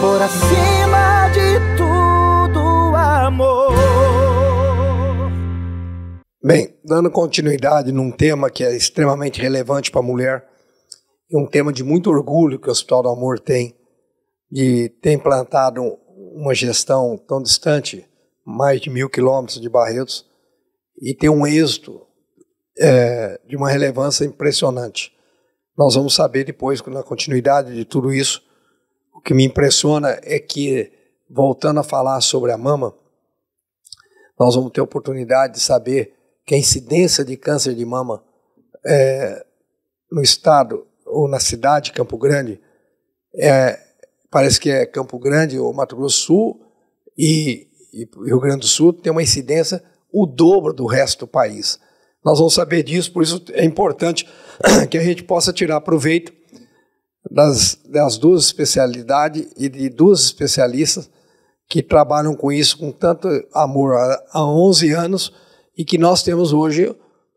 por acima de tudo, amor. Bem, dando continuidade num tema que é extremamente relevante para a mulher e um tema de muito orgulho que o Hospital do Amor tem de ter implantado uma gestão tão distante, mais de mil quilômetros de Barretos, e ter um êxito é, de uma relevância impressionante. Nós vamos saber depois, na continuidade de tudo isso, que me impressiona é que, voltando a falar sobre a mama, nós vamos ter oportunidade de saber que a incidência de câncer de mama é, no estado ou na cidade de Campo Grande é, parece que é Campo Grande ou Mato Grosso Sul e, e, Rio Grande do Sul tem uma incidência o dobro do resto do país. Nós vamos saber disso, por isso é importante que a gente possa tirar proveito das, das duas especialidades e de duas especialistas que trabalham com isso com tanto amor há, há 11 anos e que nós temos hoje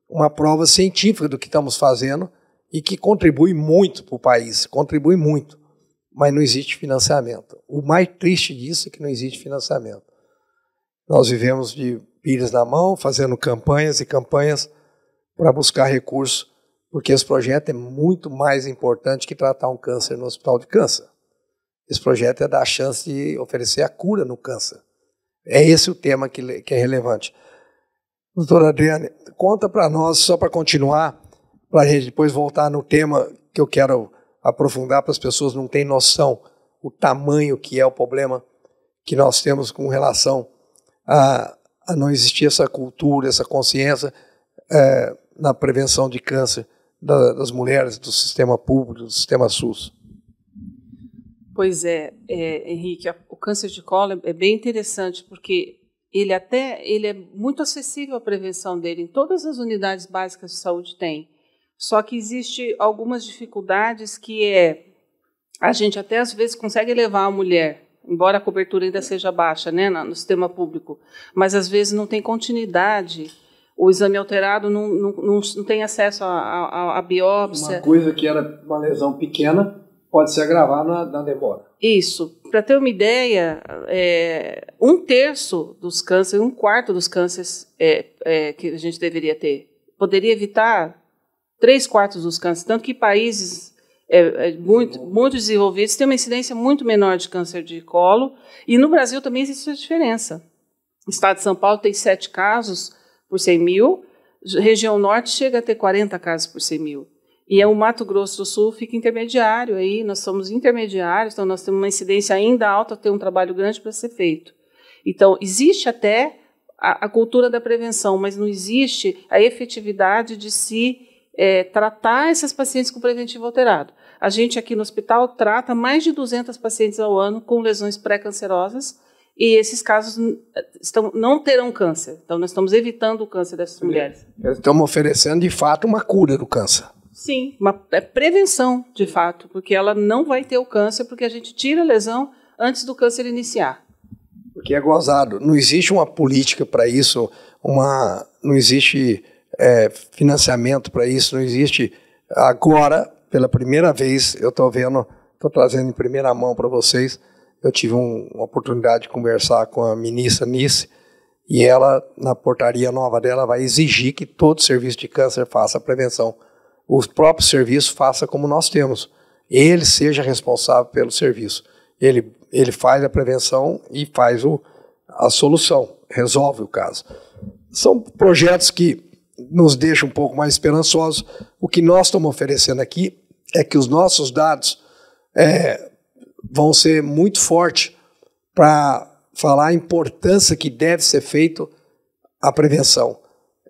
uma prova científica do que estamos fazendo e que contribui muito para o país, contribui muito, mas não existe financiamento. O mais triste disso é que não existe financiamento. Nós vivemos de pires na mão, fazendo campanhas e campanhas para buscar recursos porque esse projeto é muito mais importante que tratar um câncer no hospital de câncer. Esse projeto é dar a chance de oferecer a cura no câncer. É esse o tema que, que é relevante. Doutora Adriane, conta para nós, só para continuar, para a gente depois voltar no tema que eu quero aprofundar para as pessoas não têm noção o tamanho que é o problema que nós temos com relação a, a não existir essa cultura, essa consciência é, na prevenção de câncer da, das mulheres do sistema público, do sistema SUS? Pois é, é Henrique, o câncer de colo é bem interessante porque ele até ele é muito acessível à prevenção dele em todas as unidades básicas de saúde tem. Só que existe algumas dificuldades que é a gente até às vezes consegue levar a mulher, embora a cobertura ainda seja baixa, né, no sistema público, mas às vezes não tem continuidade o exame alterado não, não, não, não tem acesso à biópsia. Uma coisa que era uma lesão pequena pode se agravar na, na demora. Isso. Para ter uma ideia, é, um terço dos cânceres, um quarto dos cânceres é, é, que a gente deveria ter, poderia evitar três quartos dos cânceres. Tanto que países é, é, muito, muito desenvolvidos têm uma incidência muito menor de câncer de colo. E no Brasil também existe essa diferença. O estado de São Paulo tem sete casos por 100 mil, região norte chega a ter 40 casos por 100 mil. E é o Mato Grosso do Sul fica intermediário aí, nós somos intermediários, então nós temos uma incidência ainda alta, tem um trabalho grande para ser feito. Então, existe até a, a, cultura da prevenção, mas não existe a efetividade de se é, tratar essas pacientes com preventivo alterado. A gente aqui no hospital trata mais de 200 pacientes ao ano com lesões pré-cancerosas, e esses casos estão, não terão câncer. Então, nós estamos evitando o câncer dessas Sim. mulheres. Estamos oferecendo, de fato, uma cura do câncer. Sim, uma é prevenção, de fato, porque ela não vai ter o câncer, porque a gente tira a lesão antes do câncer iniciar. Porque é gozado. Não existe uma política para isso, uma, não existe é, financiamento para isso, não existe. Agora, pela primeira vez, eu estou vendo, estou trazendo em primeira mão para vocês eu tive um, uma oportunidade de conversar com a ministra Nice, e ela, na portaria nova dela, vai exigir que todo serviço de câncer faça a prevenção. Os próprios serviços faça como nós temos. Ele seja responsável pelo serviço. Ele, ele faz a prevenção e faz o, a solução, resolve o caso. São projetos que nos deixam um pouco mais esperançosos. O que nós estamos oferecendo aqui é que os nossos dados é, vão ser muito fortes para falar a importância que deve ser feito a prevenção.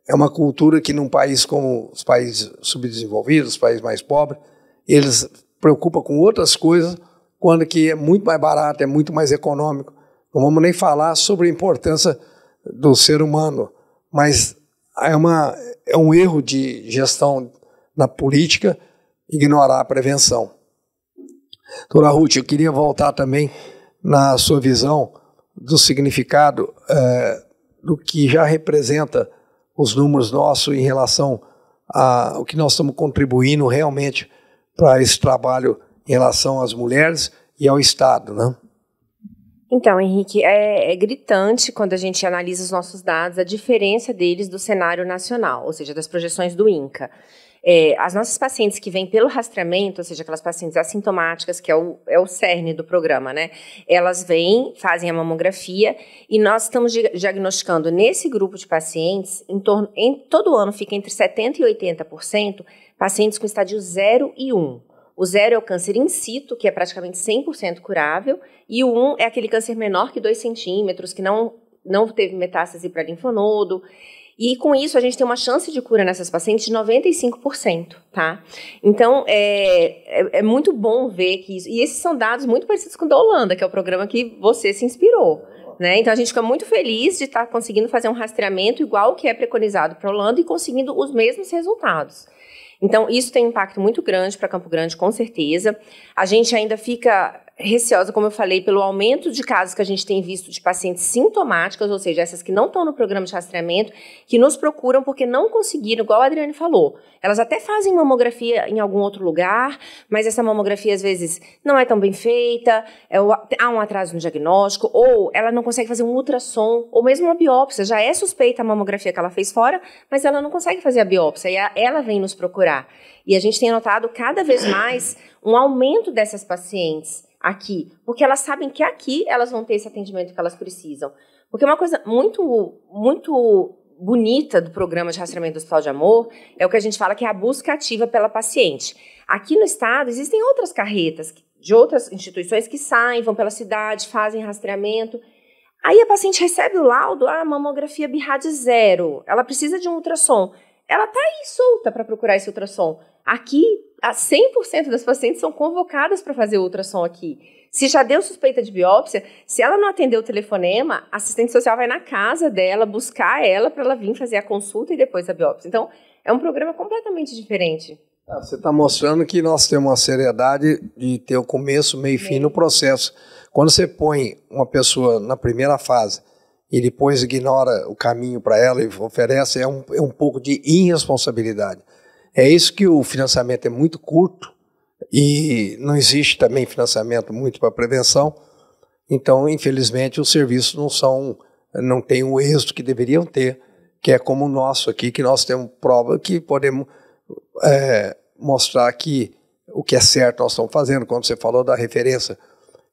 É uma cultura que num país como os países subdesenvolvidos, os países mais pobres, eles preocupam com outras coisas, quando que é muito mais barato, é muito mais econômico. Não vamos nem falar sobre a importância do ser humano, mas é, uma, é um erro de gestão na política ignorar a prevenção. Dona Ruth, eu queria voltar também na sua visão do significado é, do que já representa os números nossos em relação ao que nós estamos contribuindo realmente para esse trabalho em relação às mulheres e ao Estado, né? Então, Henrique, é, é, gritante quando a gente analisa os nossos dados a diferença deles do cenário nacional, ou seja, das projeções do INCA. É, as nossas pacientes que vêm pelo rastreamento, ou seja, aquelas pacientes assintomáticas, que é o, é o cerne do programa, né? Elas vêm, fazem a mamografia e nós estamos diagnosticando nesse grupo de pacientes, em, torno, em todo ano fica entre 70% e 80% pacientes com estádio 0 e 1. O zero é o câncer in situ, que é praticamente 100% curável, e o 1 um é aquele câncer menor que 2 centímetros, que não, não teve metástase para linfonodo. E com isso, a gente tem uma chance de cura nessas pacientes de 95%, tá? Então, é, é, é muito bom ver que isso. E esses são dados muito parecidos com o da Holanda, que é o programa que você se inspirou. Né? Então a gente fica muito feliz de estar tá conseguindo fazer um rastreamento igual o que é preconizado para a Holanda e conseguindo os mesmos resultados. Então, isso tem um impacto muito grande para Campo Grande, com certeza. A gente ainda fica receosa, como eu falei, pelo aumento de casos que a gente tem visto de pacientes sintomáticas, ou seja, essas que não estão no programa de rastreamento, que nos procuram porque não conseguiram, igual a Adriane falou. Elas até fazem mamografia em algum outro lugar, mas essa mamografia às vezes não é tão bem feita, é, há um atraso no diagnóstico, ou ela não consegue fazer um ultrassom, ou mesmo uma biópsia. Já é suspeita a mamografia que ela fez fora, mas ela não consegue fazer a biópsia e a, ela vem nos procurar. E a gente tem notado cada vez mais um aumento dessas pacientes aqui, porque elas sabem que aqui elas vão ter esse atendimento que elas precisam. Porque uma coisa muito, muito bonita do programa de rastreamento do Hospital de Amor é o que a gente fala que é a busca ativa pela paciente. Aqui no estado existem outras carretas de outras instituições que saem, vão pela cidade, fazem rastreamento. Aí a paciente recebe o laudo, a ah, mamografia BIRAD zero, ela precisa de um ultrassom. Ela tá aí solta para procurar esse ultrassom. Aqui 100% das pacientes são convocadas para fazer ultrassom aqui. Se já deu suspeita de biópsia, se ela não atendeu o telefonema, a assistente social vai na casa dela buscar ela para ela vir fazer a consulta e depois a biópsia. Então, é um programa completamente diferente. Ah, você está mostrando que nós temos uma seriedade de ter o começo, meio e fim no processo. Quando você põe uma pessoa na primeira fase e depois ignora o caminho para ela e oferece, é um, é um pouco de irresponsabilidade. É isso que o financiamento é muito curto e não existe também financiamento muito para prevenção. Então, infelizmente, os serviços não são, não têm o êxito que deveriam ter, que é como o nosso aqui, que nós temos prova que podemos é, mostrar que o que é certo nós estamos fazendo. Quando você falou da referência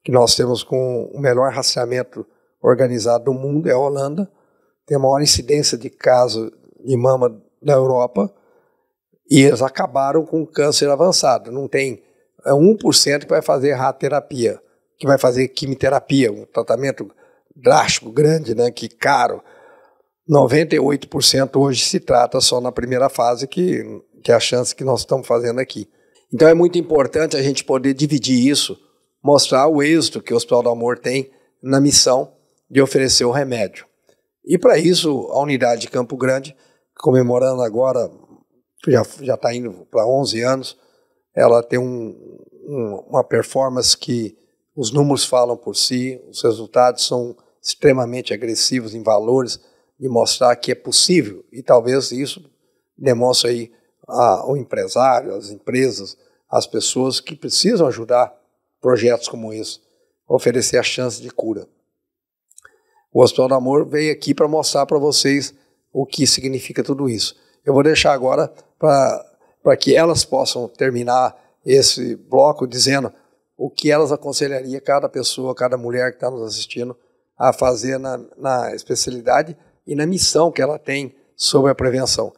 que nós temos com o melhor rastreamento organizado do mundo, é a Holanda, tem a maior incidência de casos de mama da Europa, e eles acabaram com câncer avançado. Não tem é 1% que vai fazer radioterapia, que vai fazer quimioterapia, um tratamento drástico, grande, né, que caro. 98% hoje se trata só na primeira fase, que, que é a chance que nós estamos fazendo aqui. Então é muito importante a gente poder dividir isso, mostrar o êxito que o Hospital do Amor tem na missão de oferecer o remédio. E para isso, a unidade de Campo Grande, comemorando agora já já está indo para 11 anos. Ela tem um, um, uma performance que os números falam por si, os resultados são extremamente agressivos em valores de mostrar que é possível e talvez isso demonstre aí a, o empresário, as empresas, as pessoas que precisam ajudar projetos como esse, oferecer a chance de cura. O Hospital do Amor veio aqui para mostrar para vocês o que significa tudo isso. Eu vou deixar agora para que elas possam terminar esse bloco dizendo o que elas aconselhariam cada pessoa, cada mulher que está nos assistindo a fazer na, na, especialidade e na missão que ela tem sobre a prevenção.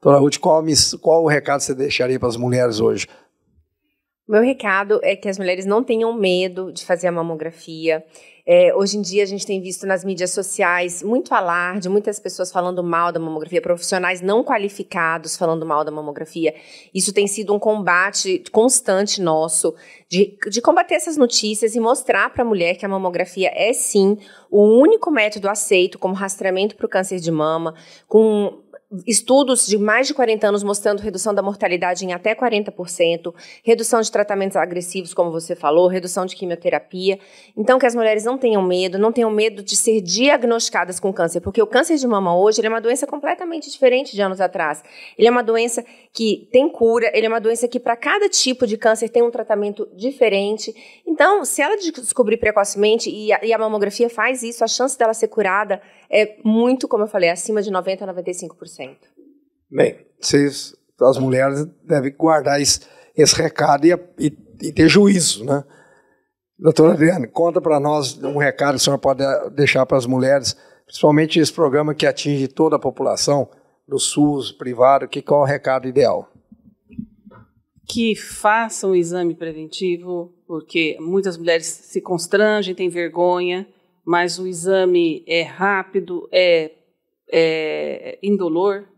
Dona Ruth, qual, qual o recado você deixaria para as mulheres hoje? Meu recado é que as mulheres não tenham medo de fazer a mamografia. É, hoje em dia a gente tem visto nas mídias sociais muito alarde, muitas pessoas falando mal da mamografia, profissionais não qualificados falando mal da mamografia. Isso tem sido um combate constante nosso de, de combater essas notícias e mostrar para a mulher que a mamografia é sim o único método aceito como rastreamento para o câncer de mama, com estudos de mais de 40 anos mostrando redução da mortalidade em até 40%, redução de tratamentos agressivos, como você falou, redução de quimioterapia. Então, que as mulheres não tenham medo, não tenham medo de ser diagnosticadas com câncer, porque o câncer de mama hoje é uma doença completamente diferente de anos atrás. Ele é uma doença que tem cura, ele é uma doença que, para cada tipo de câncer, tem um tratamento diferente. Então, se ela descobrir precocemente, e a, e a mamografia faz isso, a chance dela ser curada é muito, como eu falei, acima de 90% a 95%. Bem, vocês, as mulheres devem guardar esse, esse recado e, e, e, ter juízo, né? Doutora Adriane, conta para nós um recado que a senhora pode eh, deixar para as mulheres, principalmente esse programa que atinge toda a população, do SUS, privado, que qual é o recado ideal? Que façam o exame preventivo, porque muitas mulheres se constrangem, têm vergonha, mas o exame é rápido, é, é indolor,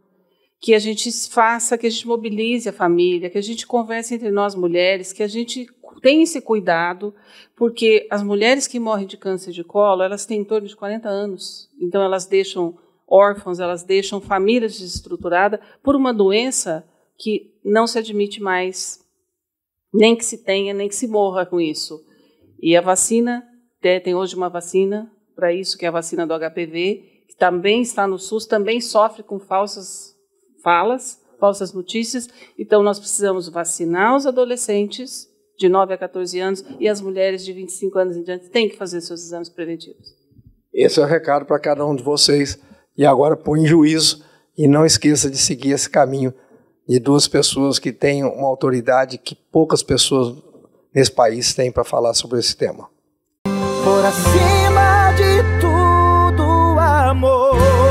que a gente faça, que a gente mobilize a família, que a gente converse entre nós mulheres, que a gente tenha esse cuidado, porque as mulheres que morrem de câncer de colo, elas têm em torno de 40 anos. Então elas deixam órfãos, elas deixam famílias desestruturadas por uma doença que não se admite mais, nem que se tenha, nem que se morra com isso. E a vacina tem hoje uma vacina para isso, que é a vacina do HPV, que também está no SUS, também sofre com falsas falas, falsas notícias. Então, nós precisamos vacinar os adolescentes de 9 a 14 anos e as mulheres de 25 anos em diante têm que fazer seus exames preventivos. Esse é o recado para cada um de vocês. E agora põe em juízo e não esqueça de seguir esse caminho de duas pessoas que têm uma autoridade que poucas pessoas nesse país têm para falar sobre esse tema por acima de tudo, amor.